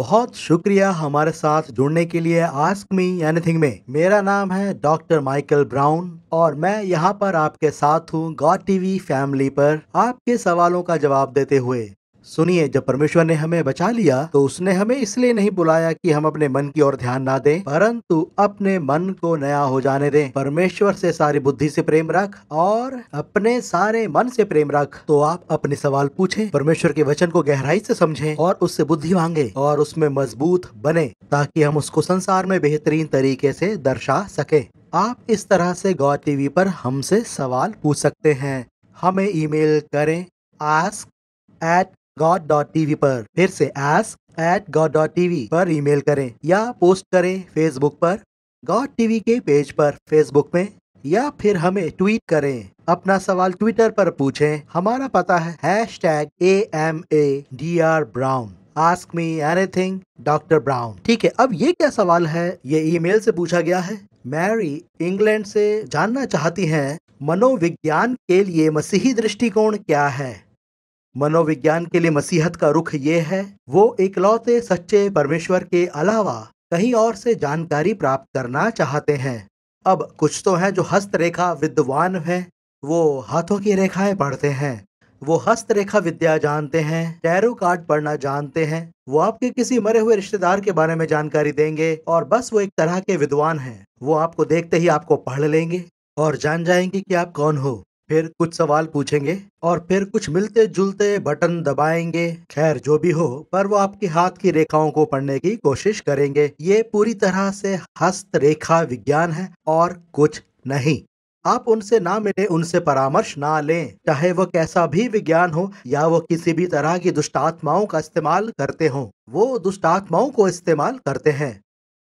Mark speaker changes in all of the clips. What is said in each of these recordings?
Speaker 1: बहुत शुक्रिया हमारे साथ जुड़ने के लिए आस्क मी एनीथिंग में मेरा नाम है डॉक्टर माइकल ब्राउन और मैं यहाँ पर आपके साथ हूँ गॉड टीवी फैमिली पर आपके सवालों का जवाब देते हुए सुनिए जब परमेश्वर ने हमें बचा लिया तो उसने हमें इसलिए नहीं बुलाया कि हम अपने मन की ओर ध्यान ना दें परंतु अपने मन को नया हो जाने दें परमेश्वर से सारी बुद्धि से प्रेम रख और अपने सारे मन से प्रेम रख तो आप अपने सवाल पूछें परमेश्वर के वचन को गहराई से समझें और उससे बुद्धि मांगे और उसमें मजबूत बने ताकि हम उसको संसार में बेहतरीन तरीके से दर्शा सके आप इस तरह से गौ टीवी पर हमसे सवाल पूछ सकते हैं हमें ईमेल करें ask at God dot TV पर फिर से S at God dot TV पर ईमेल करें या पोस्ट करें फेसबुक पर गॉड टीवी के पेज पर फेसबुक में या फिर हमें ट्वीट करें अपना सवाल ट्विटर पर पूछें हमारा पता है hashtag A M A D R Brown ask me anything doctor Brown ठीक है अब ये क्या सवाल है ये ईमेल से पूछा गया है मैरी इंग्लैंड से जानना चाहती हैं मनोविज्ञान के लिए मसीही दृष्टिकोण क्या है मनोविज्ञान के लिए मसीहत का रुख ये है वो इकलौते सच्चे परमेश्वर के अलावा कहीं और से जानकारी प्राप्त करना चाहते हैं अब कुछ तो हैं जो हस्तरेखा विद्वान हैं वो हाथों की रेखाएं पढ़ते हैं वो हस्तरेखा विद्या जानते हैं टैरो कार्ड पढ़ना जानते हैं वो आपके किसी मरे हुए रिश्तेदार के बारे में जानकारी देंगे और बस वो एक तरह के विद्वान हैं वो आपको देखते ही आपको पढ़ लेंगे और जान जाएंगे कि आप कौन हो फिर कुछ सवाल पूछेंगे और फिर कुछ मिलते जुलते बटन दबाएंगे खैर जो भी हो पर वो आपके हाथ की रेखाओं को पढ़ने की कोशिश करेंगे ये पूरी तरह से हस्त रेखा विज्ञान है और कुछ नहीं आप उनसे ना मिले उनसे परामर्श ना लें चाहे वो कैसा भी विज्ञान हो या वो किसी भी तरह की दुष्टात्माओं का इस्तेमाल करते हो वो दुष्टात्माओं को इस्तेमाल करते हैं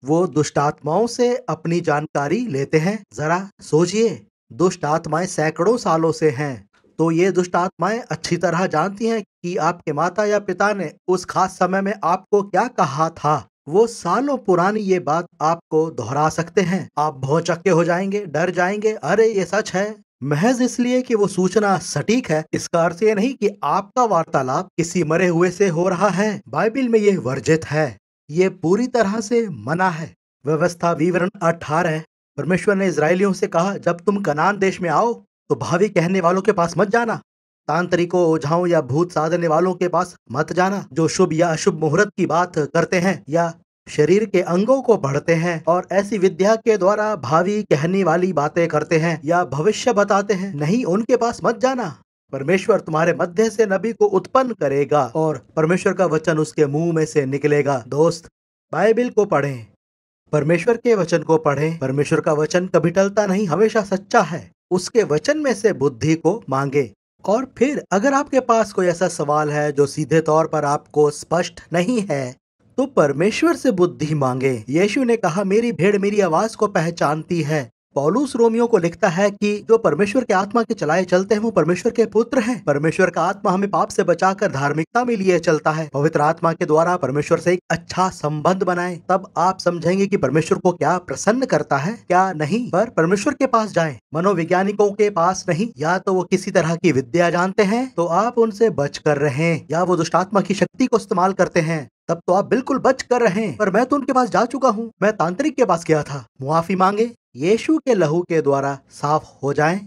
Speaker 1: वो दुष्टात्माओं से अपनी जानकारी लेते हैं जरा सोचिए दुष्ट आत्माएं सैकड़ों सालों से हैं तो ये दुष्ट आत्माएं अच्छी तरह जानती हैं कि आपके माता या पिता ने उस खास समय में आपको क्या कहा था वो सालों पुरानी ये बात आपको दोहरा सकते हैं आप बहुत चक्के हो जाएंगे डर जाएंगे अरे ये सच है महज इसलिए कि वो सूचना सटीक है इसका अर्थ ये नहीं कि आपका वार्तालाप किसी मरे हुए से हो रहा है बाइबिल में ये वर्जित है ये पूरी तरह से मना है व्यवस्था विवरण अठारह परमेश्वर ने इसराइलियों से कहा जब तुम कनान देश में आओ तो भावी कहने वालों के पास मत जाना तांत्रिकों ओझाओं या भूत साधने वालों के पास मत जाना जो शुभ या अशुभ मुहूर्त की बात करते हैं या शरीर के अंगों को पढ़ते हैं और ऐसी विद्या के द्वारा भावी कहने वाली बातें करते हैं या भविष्य बताते हैं नहीं उनके पास मत जाना परमेश्वर तुम्हारे मध्य से नबी को उत्पन्न करेगा और परमेश्वर का वचन उसके मुंह में से निकलेगा दोस्त बाइबिल को पढ़ें परमेश्वर के वचन को पढ़ें परमेश्वर का वचन कभी टलता नहीं हमेशा सच्चा है उसके वचन में से बुद्धि को मांगे और फिर अगर आपके पास कोई ऐसा सवाल है जो सीधे तौर पर आपको स्पष्ट नहीं है तो परमेश्वर से बुद्धि मांगे यीशु ने कहा मेरी भेड़ मेरी आवाज को पहचानती है पॉलूस रोमियो को लिखता है कि जो परमेश्वर के आत्मा के चलाए चलते हैं वो परमेश्वर के पुत्र हैं परमेश्वर का आत्मा हमें पाप से बचाकर धार्मिकता में लिए चलता है पवित्र आत्मा के द्वारा परमेश्वर से एक अच्छा संबंध बनाए तब आप समझेंगे कि परमेश्वर को क्या प्रसन्न करता है क्या नहीं पर परमेश्वर के पास जाए मनोवैज्ञानिकों के पास नहीं या तो वो किसी तरह की विद्या जानते हैं तो आप उनसे बच कर रहे या वो दुष्टात्मा की शक्ति को इस्तेमाल करते हैं तब तो आप बिल्कुल बच कर रहे हैं पर मैं तो उनके पास जा चुका हूँ मैं तांत्रिक के पास गया था मुआफी मांगे यीशु के लहू के द्वारा साफ हो जाएं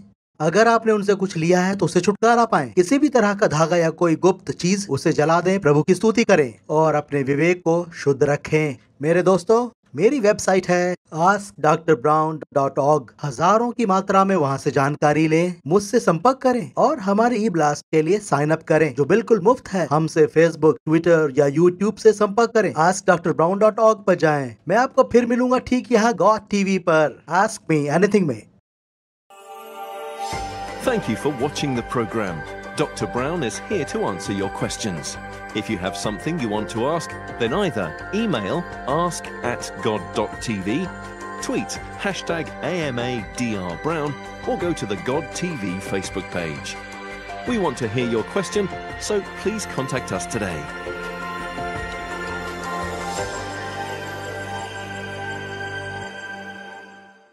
Speaker 1: अगर आपने उनसे कुछ लिया है तो उसे छुटकारा पाए किसी भी तरह का धागा या कोई गुप्त चीज उसे जला दें प्रभु की स्तुति करें और अपने विवेक को शुद्ध रखें मेरे दोस्तों मेरी वेबसाइट है ask doctor Brown dot org हजारों की मात्रा में वहाँ से जानकारी लें मुझसे संपर्क करें और हमारे ई ब्लास्ट के लिए साइन अप करें जो बिल्कुल मुफ्त है हमसे फेसबुक ट्विटर या यूट्यूब से संपर्क करें ask doctor Brown dot org पर जाए मैं आपको फिर मिलूंगा ठीक यहाँ गॉड टीवी पर आस्क मी एनीथिंग में thank you for watching the program Dr. Brown is here to answer your questions. If you have something you want to ask, then either email ask at god.tv, tweet hashtag AMADRBrown, or go to the God TV Facebook page. We want to hear your question, so please contact us today.